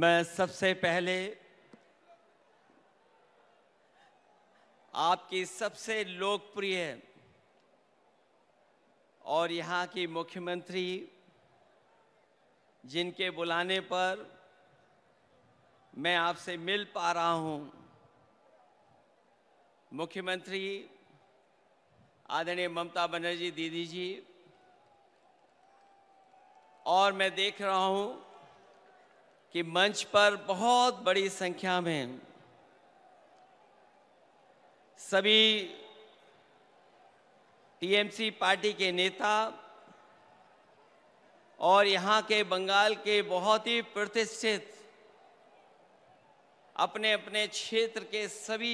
मैं सबसे पहले आपकी सबसे लोकप्रिय और यहाँ की मुख्यमंत्री जिनके बुलाने पर मैं आपसे मिल पा रहा हूँ मुख्यमंत्री आदरणीय ममता बनर्जी दीदी जी और मैं देख रहा हूँ कि मंच पर बहुत बड़ी संख्या में सभी टीएमसी पार्टी के नेता और यहाँ के बंगाल के बहुत ही प्रतिष्ठित अपने अपने क्षेत्र के सभी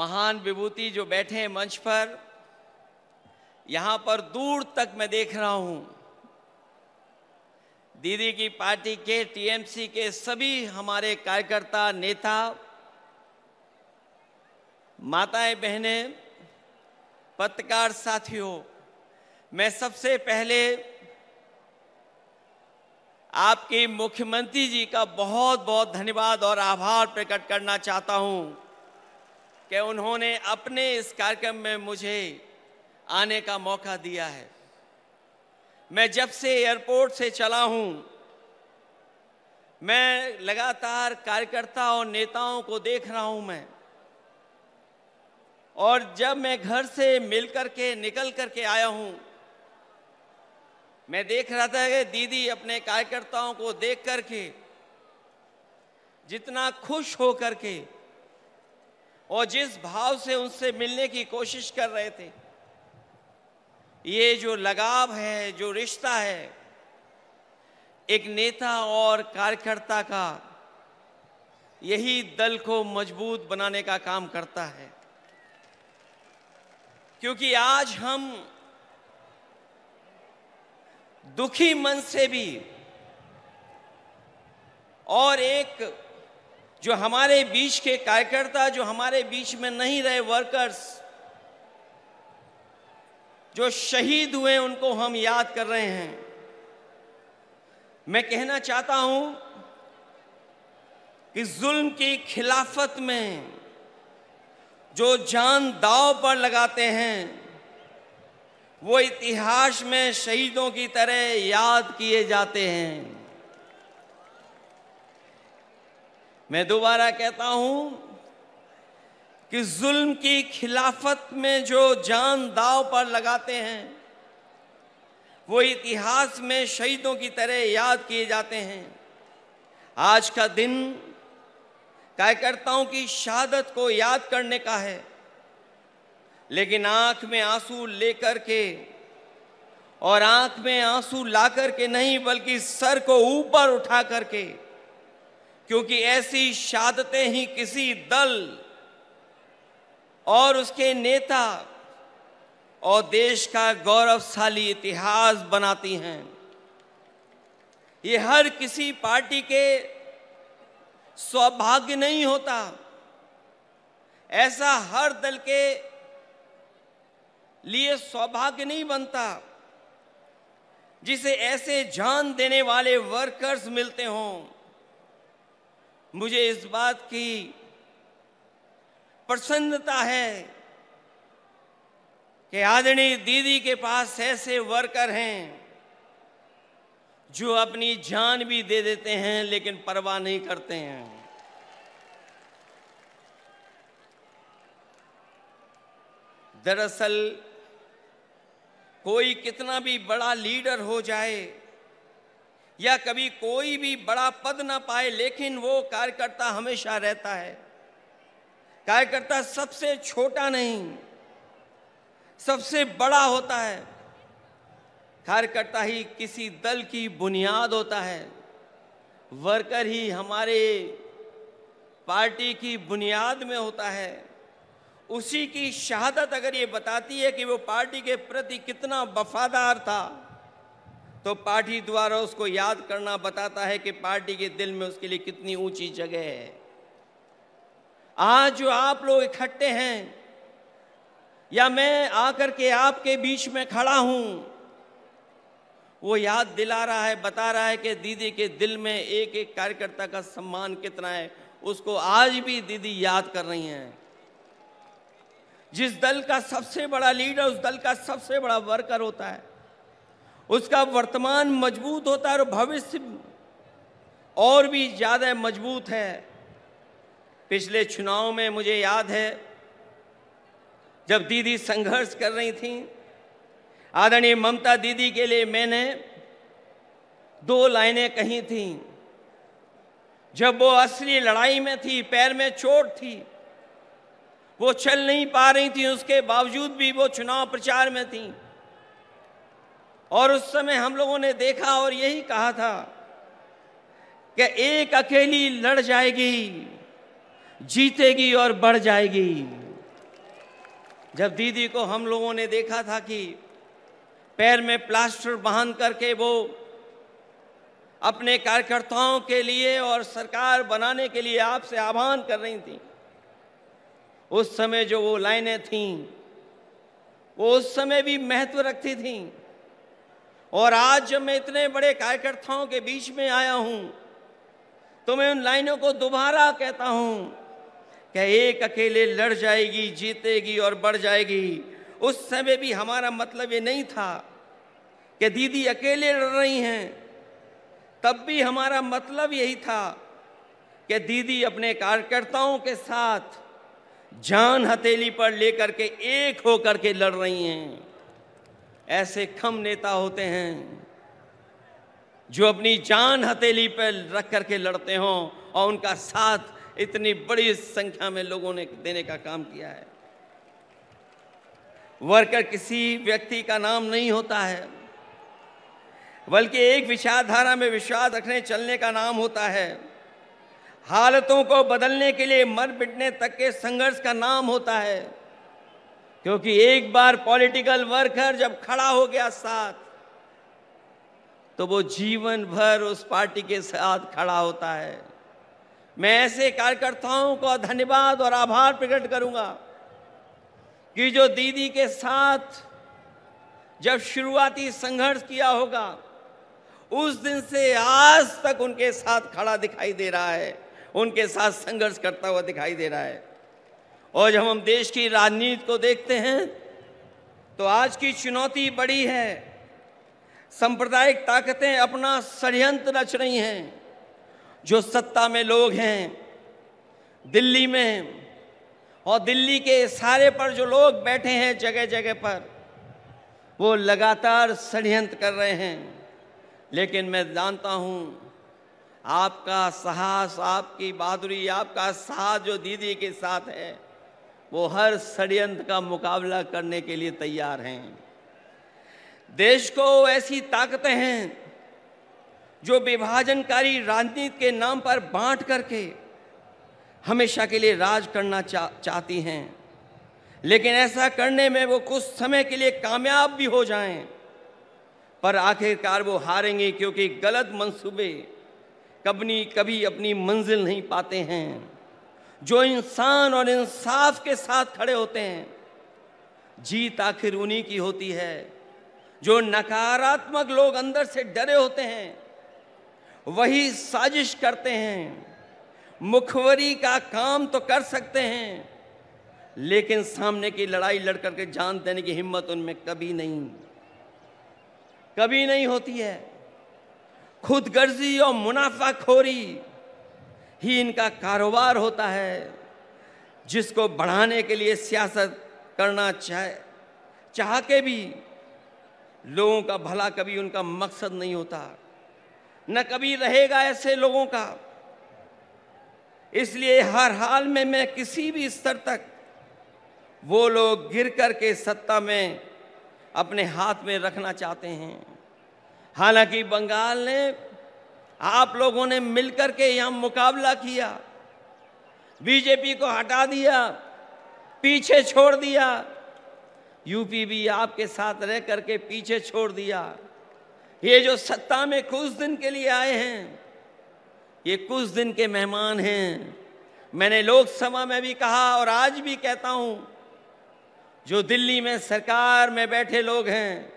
महान विभूति जो बैठे हैं मंच पर यहाँ पर दूर तक मैं देख रहा हूँ दीदी की पार्टी के टीएमसी के सभी हमारे कार्यकर्ता नेता माताएं बहनें पत्रकार साथियों मैं सबसे पहले आपके मुख्यमंत्री जी का बहुत बहुत धन्यवाद और आभार प्रकट करना चाहता हूं कि उन्होंने अपने इस कार्यक्रम में मुझे आने का मौका दिया है मैं जब से एयरपोर्ट से चला हूं मैं लगातार कार्यकर्ता और नेताओं को देख रहा हूं मैं और जब मैं घर से मिलकर के निकल कर के आया हूं मैं देख रहा था कि दीदी अपने कार्यकर्ताओं को देख कर के जितना खुश हो करके के और जिस भाव से उनसे मिलने की कोशिश कर रहे थे ये जो लगाव है जो रिश्ता है एक नेता और कार्यकर्ता का यही दल को मजबूत बनाने का काम करता है क्योंकि आज हम दुखी मन से भी और एक जो हमारे बीच के कार्यकर्ता जो हमारे बीच में नहीं रहे वर्कर्स जो शहीद हुए उनको हम याद कर रहे हैं मैं कहना चाहता हूं कि जुल्म की खिलाफत में जो जान दाव पर लगाते हैं वो इतिहास में शहीदों की तरह याद किए जाते हैं मैं दोबारा कहता हूं कि जुल्म की खिलाफत में जो जान दाव पर लगाते हैं वो इतिहास में शहीदों की तरह याद किए जाते हैं आज का दिन कार्यकर्ताओं की शहादत को याद करने का है लेकिन आंख में आंसू लेकर के और आंख में आंसू ला कर के नहीं बल्कि सर को ऊपर उठा करके क्योंकि ऐसी शहादतें ही किसी दल और उसके नेता और देश का गौरवशाली इतिहास बनाती हैं ये हर किसी पार्टी के सौभाग्य नहीं होता ऐसा हर दल के लिए सौभाग्य नहीं बनता जिसे ऐसे जान देने वाले वर्कर्स मिलते हों मुझे इस बात की प्रसन्नता है कि आदरणीय दीदी के पास ऐसे वर्कर हैं जो अपनी जान भी दे देते हैं लेकिन परवाह नहीं करते हैं दरअसल कोई कितना भी बड़ा लीडर हो जाए या कभी कोई भी बड़ा पद ना पाए लेकिन वो कार्यकर्ता हमेशा रहता है कार्यकर्ता सबसे छोटा नहीं सबसे बड़ा होता है कार्यकर्ता ही किसी दल की बुनियाद होता है वर्कर ही हमारे पार्टी की बुनियाद में होता है उसी की शहादत अगर ये बताती है कि वो पार्टी के प्रति कितना वफादार था तो पार्टी द्वारा उसको याद करना बताता है कि पार्टी के दिल में उसके लिए कितनी ऊंची जगह है आज जो आप लोग इकट्ठे हैं या मैं आकर के आपके बीच में खड़ा हूं वो याद दिला रहा है बता रहा है कि दीदी के दिल में एक एक कार्यकर्ता का सम्मान कितना है उसको आज भी दीदी याद कर रही हैं जिस दल का सबसे बड़ा लीडर उस दल का सबसे बड़ा वर्कर होता है उसका वर्तमान मजबूत होता है और भविष्य और भी ज़्यादा मजबूत है पिछले चुनाव में मुझे याद है जब दीदी संघर्ष कर रही थी आदरणीय ममता दीदी के लिए मैंने दो लाइनें कही थी जब वो असली लड़ाई में थी पैर में चोट थी वो चल नहीं पा रही थी उसके बावजूद भी वो चुनाव प्रचार में थी और उस समय हम लोगों ने देखा और यही कहा था कि एक अकेली लड़ जाएगी जीतेगी और बढ़ जाएगी जब दीदी को हम लोगों ने देखा था कि पैर में प्लास्टर बांध करके वो अपने कार्यकर्ताओं के लिए और सरकार बनाने के लिए आपसे आह्वान कर रही थी उस समय जो वो लाइनें थीं वो उस समय भी महत्व रखती थीं और आज जब मैं इतने बड़े कार्यकर्ताओं के बीच में आया हूं तो मैं उन लाइनों को दोबारा कहता हूं क्या एक अकेले लड़ जाएगी जीतेगी और बढ़ जाएगी उस समय भी हमारा मतलब ये नहीं था कि दीदी अकेले लड़ रही हैं तब भी हमारा मतलब यही था कि दीदी अपने कार्यकर्ताओं के साथ जान हथेली पर लेकर के एक होकर के लड़ रही हैं ऐसे खम नेता होते हैं जो अपनी जान हथेली पर रख करके लड़ते हों और उनका साथ इतनी बड़ी संख्या में लोगों ने देने का काम किया है वर्कर किसी व्यक्ति का नाम नहीं होता है बल्कि एक विचारधारा में विश्वास रखने चलने का नाम होता है हालतों को बदलने के लिए मर मिटने तक के संघर्ष का नाम होता है क्योंकि एक बार पॉलिटिकल वर्कर जब खड़ा हो गया साथ तो वो जीवन भर उस पार्टी के साथ खड़ा होता है मैं ऐसे कार्यकर्ताओं का धन्यवाद और आभार प्रकट करूंगा कि जो दीदी के साथ जब शुरुआती संघर्ष किया होगा उस दिन से आज तक उनके साथ खड़ा दिखाई दे रहा है उनके साथ संघर्ष करता हुआ दिखाई दे रहा है और जब हम देश की राजनीति को देखते हैं तो आज की चुनौती बड़ी है सांप्रदायिक ताकतें अपना षडयंत्र रच रही हैं जो सत्ता में लोग हैं दिल्ली में और दिल्ली के इशारे पर जो लोग बैठे हैं जगह जगह पर वो लगातार षडयंत्र कर रहे हैं लेकिन मैं जानता हूँ आपका साहस आपकी बहादुरी आपका साहस जो दीदी के साथ है वो हर षडयंत्र का मुकाबला करने के लिए तैयार हैं देश को ऐसी ताकतें हैं जो विभाजनकारी राजनीति के नाम पर बांट करके हमेशा के लिए राज करना चा, चाहती हैं लेकिन ऐसा करने में वो कुछ समय के लिए कामयाब भी हो जाएं पर आखिरकार वो हारेंगे क्योंकि गलत मंसूबे कभी कभी अपनी मंजिल नहीं पाते हैं जो इंसान और इंसाफ के साथ खड़े होते हैं जीत आखिर उन्हीं की होती है जो नकारात्मक लोग अंदर से डरे होते हैं वही साजिश करते हैं मुखवरी का काम तो कर सकते हैं लेकिन सामने की लड़ाई लड़ करके जान देने की हिम्मत उनमें कभी नहीं कभी नहीं होती है खुद गर्जी और मुनाफाखोरी ही इनका कारोबार होता है जिसको बढ़ाने के लिए सियासत करना चाहे चाह के भी लोगों का भला कभी उनका मकसद नहीं होता न कभी रहेगा ऐसे लोगों का इसलिए हर हाल में मैं किसी भी स्तर तक वो लोग गिर कर के सत्ता में अपने हाथ में रखना चाहते हैं हालांकि बंगाल ने आप लोगों ने मिलकर के यहाँ मुकाबला किया बीजेपी को हटा दिया पीछे छोड़ दिया यूपी भी आपके साथ रह करके पीछे छोड़ दिया ये जो सत्ता में कुछ दिन के लिए आए हैं ये कुछ दिन के मेहमान हैं मैंने लोकसभा में भी कहा और आज भी कहता हूं जो दिल्ली में सरकार में बैठे लोग हैं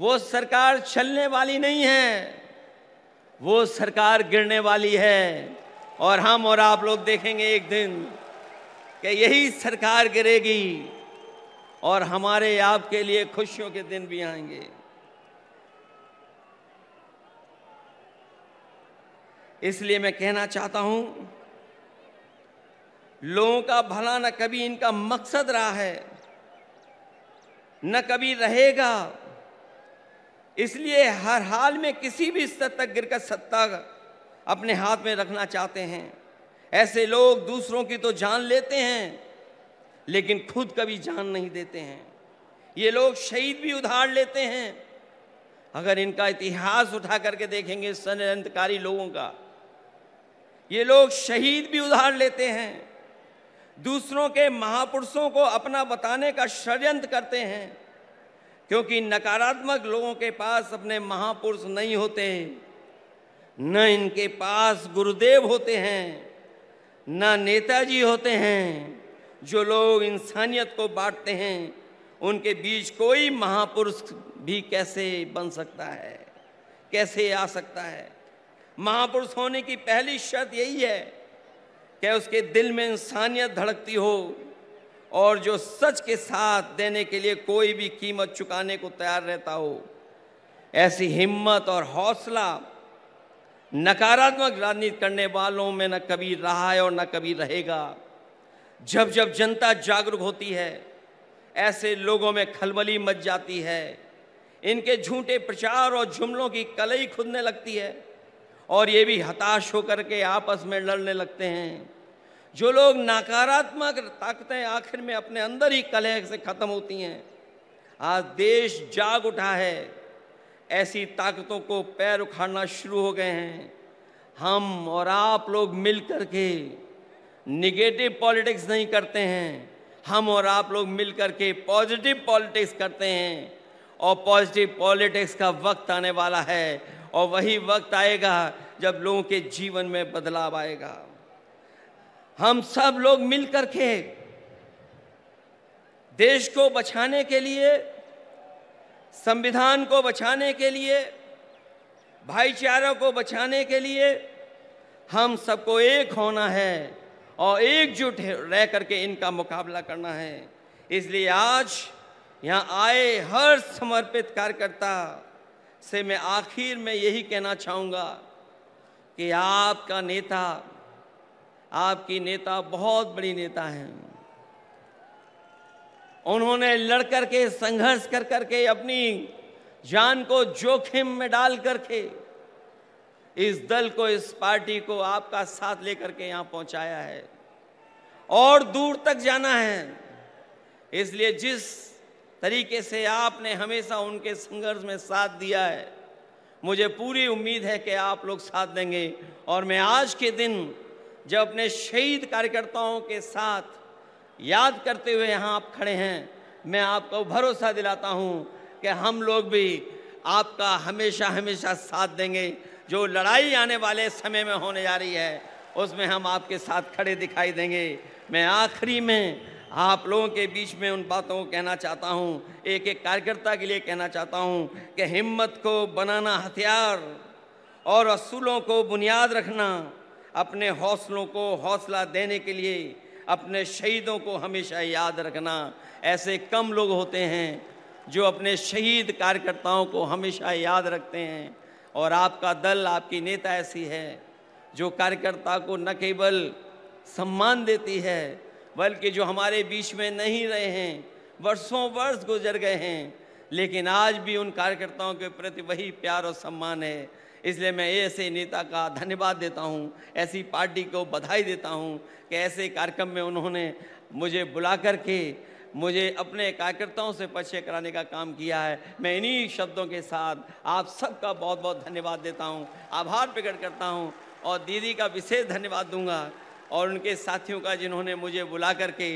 वो सरकार चलने वाली नहीं है वो सरकार गिरने वाली है और हम और आप लोग देखेंगे एक दिन कि यही सरकार गिरेगी और हमारे आपके लिए खुशियों के दिन भी आएंगे इसलिए मैं कहना चाहता हूं लोगों का भला न कभी इनका मकसद रहा है न कभी रहेगा इसलिए हर हाल में किसी भी स्तर तक गिरकर सत्ता अपने हाथ में रखना चाहते हैं ऐसे लोग दूसरों की तो जान लेते हैं लेकिन खुद कभी जान नहीं देते हैं ये लोग शहीद भी उधार लेते हैं अगर इनका इतिहास उठा करके देखेंगे षडयंत्रकारी लोगों का ये लोग शहीद भी उधार लेते हैं दूसरों के महापुरुषों को अपना बताने का षड्यंत्र करते हैं क्योंकि नकारात्मक लोगों के पास अपने महापुरुष नहीं होते न इनके पास गुरुदेव होते हैं न नेताजी होते हैं जो लोग इंसानियत को बांटते हैं उनके बीच कोई महापुरुष भी कैसे बन सकता है कैसे आ सकता है महापुरुष होने की पहली शर्त यही है कि उसके दिल में इंसानियत धड़कती हो और जो सच के साथ देने के लिए कोई भी कीमत चुकाने को तैयार रहता हो ऐसी हिम्मत और हौसला नकारात्मक राजनीति करने वालों में न कभी रहा है और न कभी रहेगा जब जब जनता जागरूक होती है ऐसे लोगों में खलबली मच जाती है इनके झूठे प्रचार और जुमलों की कलई खुदने लगती है और ये भी हताश होकर के आपस में लड़ने लगते हैं जो लोग नकारात्मक ताकतें आखिर में अपने अंदर ही कलह से ख़त्म होती हैं आज देश जाग उठा है ऐसी ताकतों को पैर उखाड़ना शुरू हो गए हैं हम और आप लोग मिल कर के निगेटिव पॉलिटिक्स नहीं करते हैं हम और आप लोग मिल कर के पॉजिटिव पॉलिटिक्स करते हैं और पॉजिटिव पॉलिटिक्स का वक्त आने वाला है और वही वक्त आएगा जब लोगों के जीवन में बदलाव आएगा हम सब लोग मिलकर के देश को बचाने के लिए संविधान को बचाने के लिए भाईचारा को बचाने के लिए हम सबको एक होना है और एकजुट रह करके इनका मुकाबला करना है इसलिए आज यहाँ आए हर समर्पित कार्यकर्ता से मैं आखिर में यही कहना चाहूँगा कि आपका नेता आपकी नेता बहुत बड़ी नेता हैं उन्होंने लड़ कर के संघर्ष कर करके अपनी जान को जोखिम में डाल करके इस दल को इस पार्टी को आपका साथ लेकर के यहां पहुंचाया है और दूर तक जाना है इसलिए जिस तरीके से आपने हमेशा उनके संघर्ष में साथ दिया है मुझे पूरी उम्मीद है कि आप लोग साथ देंगे और मैं आज के दिन जब अपने शहीद कार्यकर्ताओं के साथ याद करते हुए यहाँ आप खड़े हैं मैं आपको भरोसा दिलाता हूँ कि हम लोग भी आपका हमेशा हमेशा साथ देंगे जो लड़ाई आने वाले समय में होने जा रही है उसमें हम आपके साथ खड़े दिखाई देंगे मैं आखिरी में आप लोगों के बीच में उन बातों को कहना चाहता हूँ एक एक कार्यकर्ता के लिए कहना चाहता हूँ कि हिम्मत को बनाना हथियार और असूलों को बुनियाद रखना अपने हौसलों को हौसला देने के लिए अपने शहीदों को हमेशा याद रखना ऐसे कम लोग होते हैं जो अपने शहीद कार्यकर्ताओं को हमेशा याद रखते हैं और आपका दल आपकी नेता ऐसी है जो कार्यकर्ता को न केवल सम्मान देती है बल्कि जो हमारे बीच में नहीं रहे हैं वर्षों वर्ष गुजर गए हैं लेकिन आज भी उन कार्यकर्ताओं के प्रति वही प्यार और सम्मान है इसलिए मैं ऐसे नेता का धन्यवाद देता हूँ ऐसी पार्टी को बधाई देता हूँ कि ऐसे कार्यक्रम में उन्होंने मुझे बुला करके मुझे अपने कार्यकर्ताओं से परिचय कराने का काम किया है मैं इन्हीं शब्दों के साथ आप सबका बहुत बहुत धन्यवाद देता हूँ आभार प्रकट करता हूँ और दीदी का विशेष धन्यवाद दूंगा और उनके साथियों का जिन्होंने मुझे बुला करके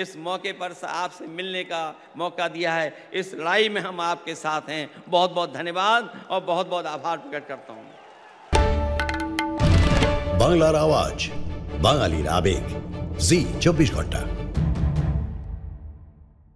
इस मौके पर आपसे मिलने का मौका दिया है इस लड़ाई में हम आपके साथ हैं बहुत बहुत धन्यवाद और बहुत बहुत आभार प्रकट करता हूँ बांग्ला आवाज बांगाली आवेग जी चौबीस घंटा